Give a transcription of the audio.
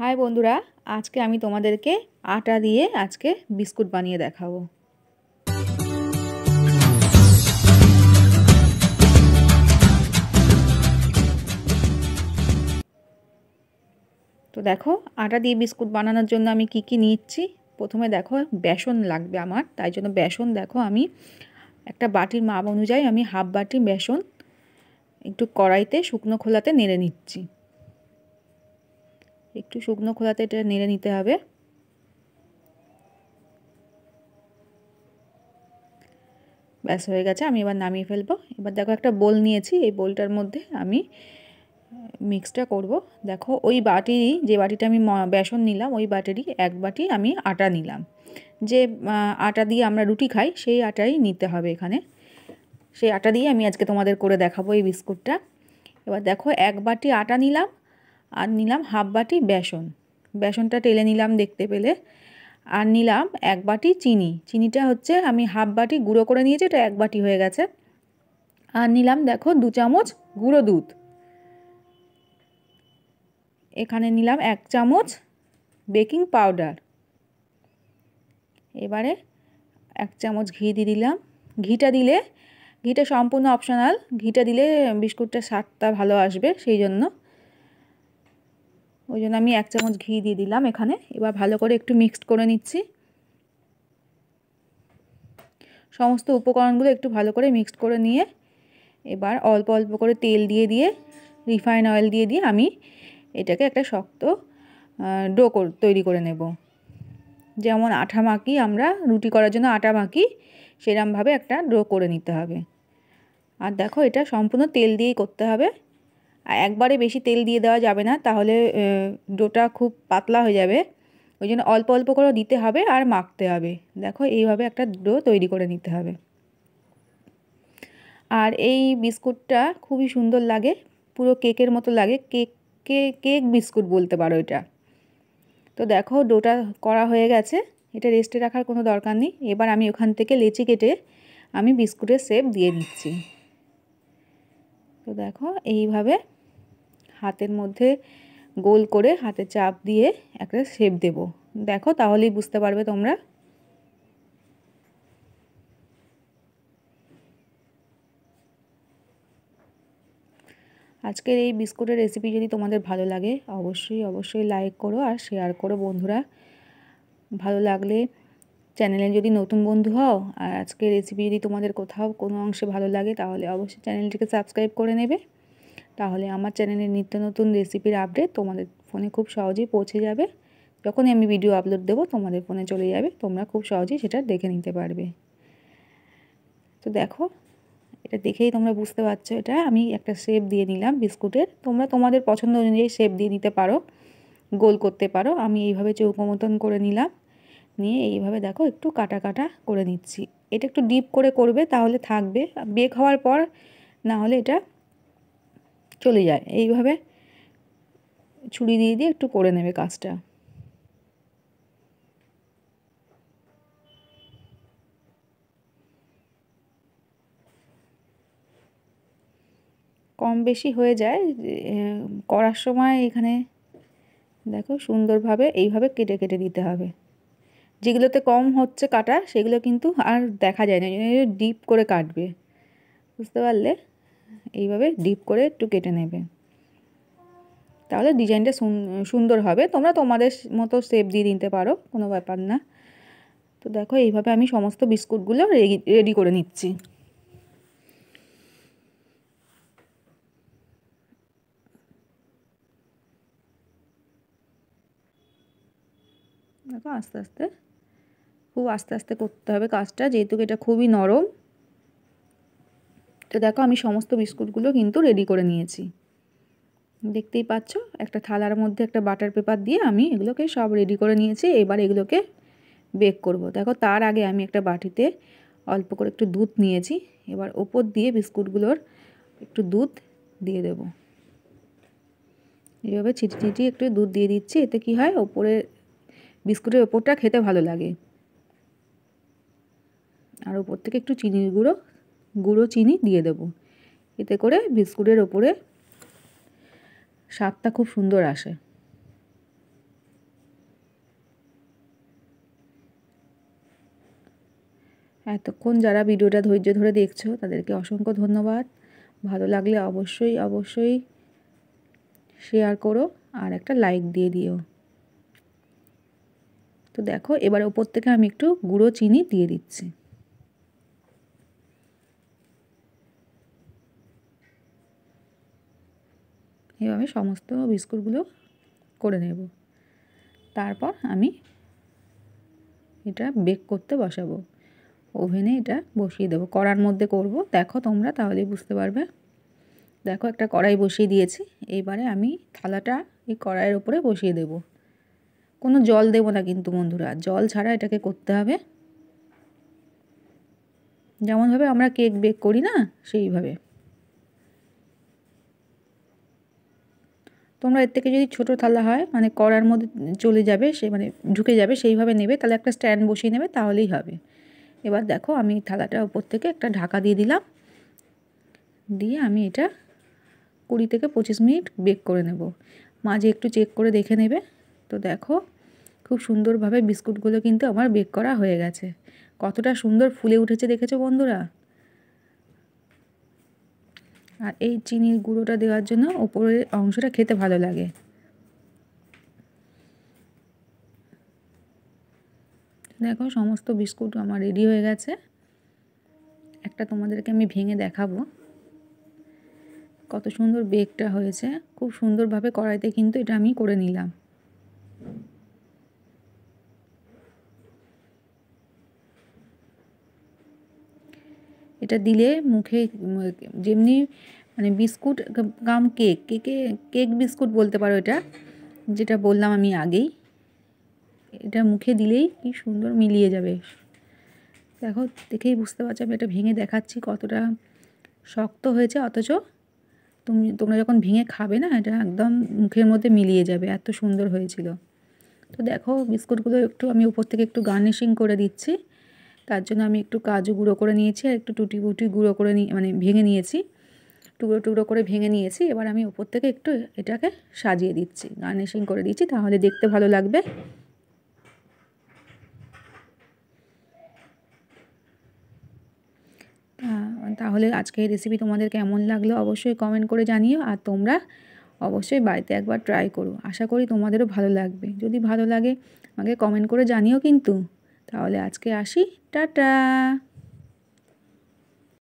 High বন্ধুরা আজকে আমি তোমাদেরকে আটা দিয়ে আজকে বিস্কুট বানিয়ে দেখাবো তো দেখো আটা দিয়ে বিস্কুট বানানোর জন্য আমি কি কি নিচ্ছি প্রথমে দেখো বেসন লাগবে আমার তাই জন্য বেসন দেখো আমি একটা বাটির মাপ অনুযায়ী আমি হাফ বাটি বেসন একটু কড়াইতে শুকনো খোলাতে নেড়ে নিচ্ছি একটু শুকনো খোলাতে এটা নেড়ে নিতে হবে ব্যাস হয়ে গেছে আমি এবার নামিয়ে ফেলবো এবার দেখো একটা বোল নিয়েছি এই বোলটার মধ্যে আমি মিক্সটা করব দেখো ওই বাটিরই যে বাটিটা আমি বেসন নিলাম ওই বাটিরই এক বাটি আমি আটা নিলাম যে আটা দিয়ে আমরা রুটি খাই সেই আটাই নিতে হবে এখানে সেই আটা দিয়ে আমি আজকে তোমাদের করে দেখাবো এই বিস্কুটটা এবার দেখো এক বাটি আটা নিলাম আর নিলাম হাফ বাটি বেসন বেসনটা টেলে নিলাম দেখতে পেলে আর নিলাম এক বাটি চিনি চিনিটা হচ্ছে আমি হাফ বাটি গুঁড়ো করে নিয়েছি এটা এক বাটি হয়ে গেছে আর নিলাম দেখো দু চামচ গুঁড়ো দুধ এখানে নিলাম এক চামচ বেকিং পাউডার এবারে এক চামচ ঘি দিয়ে দিলাম ঘিটা দিলে ঘিটা সম্পূর্ণ অপশনাল ঘিটা দিলে বিস্কুটটা স্বাদটা ভালো আসবে সেই জন্য ওই জন্য আমি এক চামচ ঘি দিয়ে দিলাম এখানে এবার ভালো করে একটু মিক্সড করে নিচ্ছি সমস্ত উপকরণগুলো একটু ভালো করে মিক্সড করে নিয়ে এবার অল্প অল্প করে তেল দিয়ে দিয়ে রিফাইন অয়েল দিয়ে দিয়ে আমি এটাকে একটা শক্ত ডো তৈরি করে নেব যেমন আঠা মাখি আমরা রুটি করার জন্য আটা মাখি সেরমভাবে একটা ডো করে নিতে হবে আর দেখো এটা সম্পূর্ণ তেল দিয়েই করতে হবে একবারে বেশি তেল দিয়ে দেওয়া যাবে না তাহলে ডোটা খুব পাতলা হয়ে যাবে ওই জন্য অল্প অল্প করে দিতে হবে আর মাখতে হবে দেখো এইভাবে একটা ডো তৈরি করে নিতে হবে আর এই বিস্কুটটা খুবই সুন্দর লাগে পুরো কেকের মতো লাগে কেক কেক বিস্কুট বলতে পারো এটা তো দেখো ডোটা করা হয়ে গেছে এটা রেস্টে রাখার কোনো দরকার নেই এবার আমি ওখান থেকে লেচি কেটে আমি বিস্কুটের শেপ দিয়ে দিচ্ছি তো দেখো এইভাবে হাতের মধ্যে গোল করে হাতে চাপ দিয়ে একটা শেপ দেব দেখো তাহলেই বুঝতে পারবে তোমরা আজকের এই বিস্কুটের রেসিপি যদি তোমাদের ভালো লাগে অবশ্যই অবশ্যই লাইক করো আর শেয়ার করো বন্ধুরা ভালো লাগলে চ্যানেলে যদি নতুন বন্ধু হও আর আজকের রেসিপি যদি তোমাদের কোথাও কোনো অংশে ভালো লাগে তাহলে অবশ্যই চ্যানেলটিকে সাবস্ক্রাইব করে নেবে তাহলে আমার চ্যানেলে নিত্য নতুন রেসিপির আপডেট তোমাদের ফোনে খুব সহজেই পৌঁছে যাবে যখনই আমি ভিডিও আপলোড দেবো তোমাদের ফোনে চলে যাবে তোমরা খুব সহজেই সেটা দেখে নিতে পারবে তো দেখো এটা দেখেই তোমরা বুঝতে পারছো এটা আমি একটা শেপ দিয়ে নিলাম বিস্কুটের তোমরা তোমাদের পছন্দ অনুযায়ী শেপ দিয়ে নিতে পারো গোল করতে পারো আমি এইভাবে চৌকো মতন করে নিলাম নিয়ে এইভাবে দেখো একটু কাটা কাটা করে নিচ্ছি এটা একটু ডিপ করে করবে তাহলে থাকবে বেক হওয়ার পর না হলে এটা চলে যায় এইভাবে ছুরি দিয়ে দিয়ে একটু করে নেবে কাজটা কম বেশি হয়ে যায় করার সময় এখানে দেখো সুন্দরভাবে এইভাবে কেটে কেটে দিতে হবে যেগুলোতে কম হচ্ছে কাটা সেগুলো কিন্তু আর দেখা যায় না ডিপ করে কাটবে বুঝতে পারলে এইভাবে ডিপ করে একটু কেটে নেবে তাহলে ডিজাইনটা সুন্দর হবে তোমরা তোমাদের মতো সেপ দিয়ে দিতে পারো কোনো ব্যাপার না তো দেখো এইভাবে আমি সমস্ত বিস্কুটগুলো রেডি করে নিচ্ছি দেখো আস্তে আস্তে খুব আস্তে আস্তে করতে হবে কাজটা যেহেতু এটা খুবই নরম তো দেখো আমি সমস্ত বিস্কুটগুলো কিন্তু রেডি করে নিয়েছি দেখতেই পাচ্ছ একটা থালার মধ্যে একটা বাটার পেপার দিয়ে আমি এগুলোকে সব রেডি করে নিয়েছি এবার এগুলোকে বেক করব। দেখো তার আগে আমি একটা বাটিতে অল্প করে একটু দুধ নিয়েছি এবার ওপর দিয়ে বিস্কুটগুলোর একটু দুধ দিয়ে দেব এইভাবে ছিটি ছিটি একটু দুধ দিয়ে দিচ্ছি এতে কি হয় ওপরে বিস্কুটের ওপরটা খেতে ভালো লাগে আর ওপর থেকে একটু চিনির গুঁড়ো গুঁড়ো চিনি দিয়ে দেব এতে করে বিস্কুটের ওপরে স্বাদটা খুব সুন্দর আসে এতক্ষণ যারা ভিডিওটা ধৈর্য ধরে দেখছো তাদেরকে অসংখ্য ধন্যবাদ ভালো লাগলে অবশ্যই অবশ্যই শেয়ার করো আর একটা লাইক দিয়ে দিও তো দেখো এবার ওপর থেকে আমি একটু গুঁড়ো চিনি দিয়ে দিচ্ছি এভাবে সমস্ত বিস্কুটগুলো করে নেব তারপর আমি এটা বেক করতে বসাবো ওভেনে এটা বসিয়ে দেবো কড়ার মধ্যে করব দেখো তোমরা তাহলে বুঝতে পারবে দেখো একটা কড়াই বসিয়ে দিয়েছি এইবারে আমি থালাটা এই কড়াইয়ের ওপরে বসিয়ে দেব কোনো জল দেবো না কিন্তু বন্ধুরা জল ছাড়া এটাকে করতে হবে যেমনভাবে আমরা কেক বেক করি না সেইভাবে তোমরা এর থেকে যদি ছোট থালা হয় মানে কড়ার মধ্যে চলে যাবে সে মানে ঢুকে যাবে সেইভাবে নেবে তাহলে একটা স্ট্যান্ড বসিয়ে নেবে তাহলেই হবে এবার দেখো আমি থালাটা উপর থেকে একটা ঢাকা দিয়ে দিলাম দিয়ে আমি এটা কুড়ি থেকে পঁচিশ মিনিট বেক করে নেব মাঝে একটু চেক করে দেখে নেবে তো দেখো খুব সুন্দরভাবে বিস্কুটগুলো কিন্তু আমার বেক করা হয়ে গেছে কতটা সুন্দর ফুলে উঠেছে দেখেছো বন্ধুরা আর এই চিনির গুঁড়োটা দেওয়ার জন্য ওপরের অংশটা খেতে ভালো লাগে দেখো সমস্ত বিস্কুট আমার রেডি হয়ে গেছে একটা তোমাদেরকে আমি ভেঙে দেখাবো কত সুন্দর বেকটা হয়েছে খুব সুন্দরভাবে কড়াইতে কিন্তু এটা আমি করে নিলাম এটা দিলে মুখে যেমনি মানে বিস্কুট কাম কেক কেকে কেক বিস্কুট বলতে পারো এটা যেটা বললাম আমি আগেই এটা মুখে দিলেই কি সুন্দর মিলিয়ে যাবে দেখো দেখেই বুঝতে পারছো আমি এটা ভেঙে দেখাচ্ছি কতটা শক্ত হয়েছে অথচ তুমি তোমরা যখন ভেঙে খাবে না এটা একদম মুখের মধ্যে মিলিয়ে যাবে এত সুন্দর হয়েছিল তো দেখো বিস্কুটগুলো একটু আমি উপর থেকে একটু গার্নিশিং করে দিচ্ছি তার জন্য আমি একটু কাজু গুঁড়ো করে নিয়েছি আর একটু টুটি বুটি গুঁড়ো করে নিয়ে মানে ভেঙে নিয়েছি টুকরো টুকরো করে ভেঙে নিয়েছি এবার আমি ওপর থেকে একটু এটাকে সাজিয়ে দিচ্ছি গার্নিশিং করে দিচ্ছি তাহলে দেখতে ভালো লাগবে তাহলে আজকে এই রেসিপি তোমাদের কেমন লাগলো অবশ্যই কমেন্ট করে জানিও আর তোমরা অবশ্যই বাড়িতে একবার ট্রাই করো আশা করি তোমাদেরও ভালো লাগবে যদি ভালো লাগে আমাকে কমেন্ট করে জানিও কিন্তু তাহলে আজকে আসি টাটা